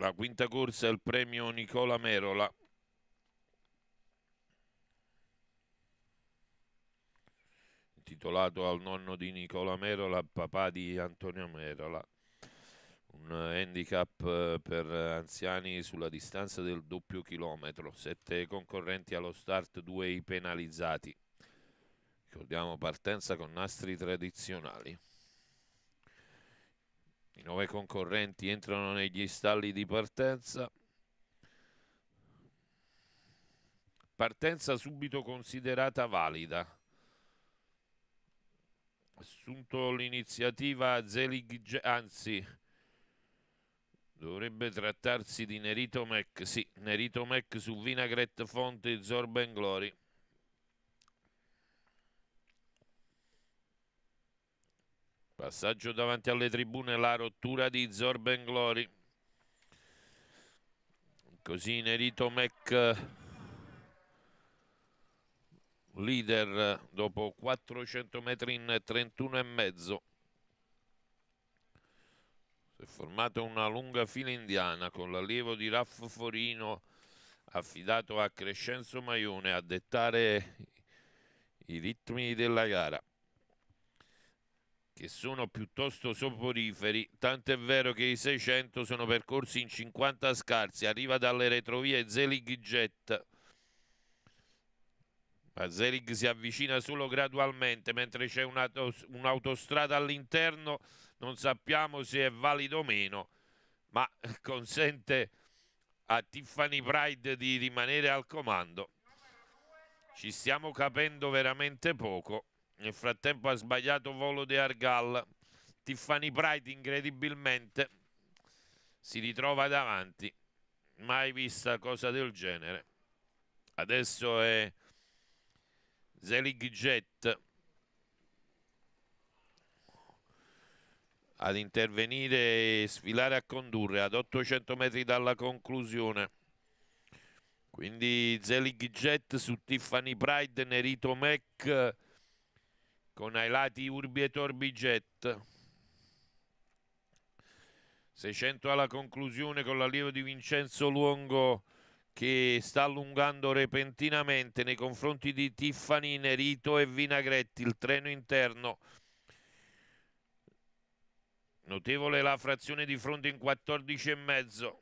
La quinta corsa è il premio Nicola Merola. Intitolato al nonno di Nicola Merola, papà di Antonio Merola. Un handicap eh, per anziani sulla distanza del doppio chilometro. Sette concorrenti allo start, due i penalizzati. Ricordiamo partenza con nastri tradizionali. I nove concorrenti entrano negli stalli di partenza. Partenza subito considerata valida. Assunto l'iniziativa Zelig, anzi dovrebbe trattarsi di Nerito Mac, sì, Nerito Mac su Vinagret Fonte Zorben Glory. Passaggio davanti alle tribune, la rottura di Zorben Glory. Così Nerito Mac leader dopo 400 metri in 31 e mezzo. Si è formata una lunga fila indiana con l'allievo di Raff Forino affidato a Crescenzo Maione a dettare i ritmi della gara che sono piuttosto soporiferi, tant'è vero che i 600 sono percorsi in 50 scarsi, arriva dalle retrovie Zelig Jet. Ma Zelig si avvicina solo gradualmente, mentre c'è un'autostrada all'interno, non sappiamo se è valido o meno, ma consente a Tiffany Pride di rimanere al comando. Ci stiamo capendo veramente poco. Nel frattempo ha sbagliato volo De Argal. Tiffany Pride incredibilmente si ritrova davanti. Mai vista cosa del genere. Adesso è Zelig Jet ad intervenire e sfilare a condurre ad 800 metri dalla conclusione. Quindi Zelig Jet su Tiffany Pride, Nerito Mac con ai lati Urbi e Torbiget. 600 alla conclusione con l'allievo di Vincenzo Luongo che sta allungando repentinamente nei confronti di Tiffany, Nerito e Vinagretti, il treno interno. Notevole la frazione di fronte in 14,5.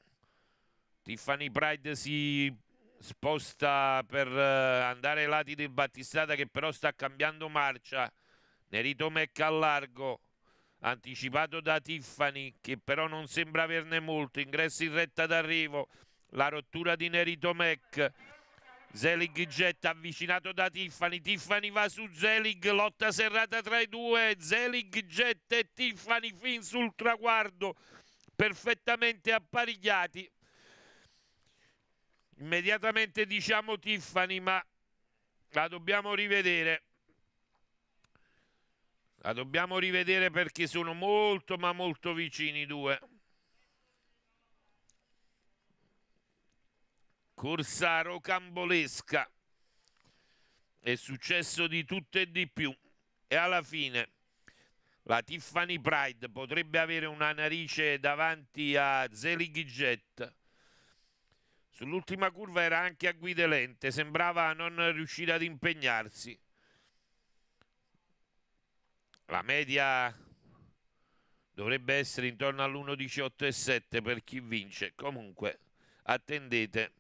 Tiffany Pride si sposta per eh, andare ai lati del Battistrada che però sta cambiando marcia. Nerito Mecca al largo, anticipato da Tiffany, che però non sembra averne molto, ingresso in retta d'arrivo, la rottura di Nerito Mecca. Zelig getta avvicinato da Tiffany, Tiffany va su Zelig, lotta serrata tra i due, Zelig getta e Tiffany fin sul traguardo, perfettamente apparigliati. Immediatamente diciamo Tiffany, ma la dobbiamo rivedere. La dobbiamo rivedere perché sono molto ma molto vicini i due. Corsa rocambolesca. È successo di tutto e di più. E alla fine la Tiffany Pride potrebbe avere una narice davanti a Zelig Jet. Sull'ultima curva era anche a guide lente, sembrava non riuscire ad impegnarsi. La media dovrebbe essere intorno all'1,18,7 per chi vince. Comunque attendete,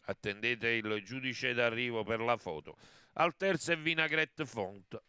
attendete il giudice d'arrivo per la foto. Al terzo è Vinaigrette Font.